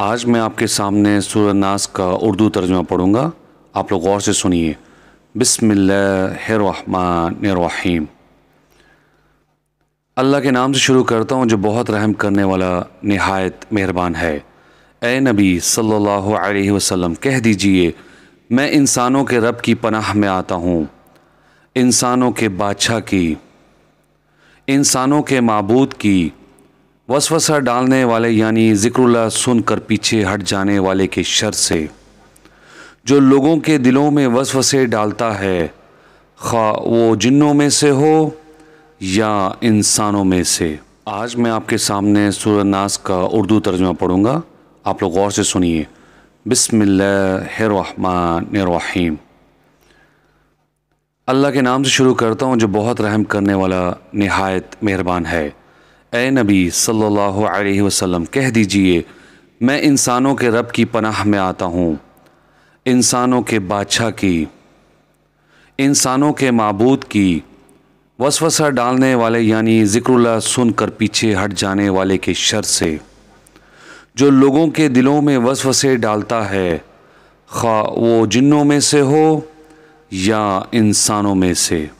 आज मैं आपके सामने नास का उर्दू तर्जमा पढ़ूँगा आप लोग गौर से सुनिए बसमीम अल्लाह के नाम से शुरू करता हूँ जो बहुत रहम करने वाला नहायत मेहरबान है ए नबी सल्लल्लाहु अलैहि वसल्लम कह दीजिए मैं इंसानों के रब की पनाह में आता हूँ इंसानों के बादशाह की इंसानों के मबूद की वसवसा डालने वाले यानी ज़िक्रुल्ला सुनकर पीछे हट जाने वाले के शर से जो लोगों के दिलों में वसवसे डालता है खा वो जिन्नों में से हो या इंसानों में से आज मैं आपके सामने सुरनास का उर्दू तर्जमा पढ़ूंगा आप लोग गौर से सुनिए बसमीम अल्लाह के नाम से शुरू करता हूँ जो बहुत रहम करने वाला नहायत मेहरबान है ए नबी सल्लल्लाहु अलैहि वसल्लम कह दीजिए मैं इंसानों के रब की पनाह में आता हूँ इंसानों के बादशाह की इंसानों के मबूद की वसवसा डालने वाले यानी ज़िक्रुल्ला सुनकर पीछे हट जाने वाले के शर से जो लोगों के दिलों में वसवसे डालता है खा वो जिन्नों में से हो या इंसानों में से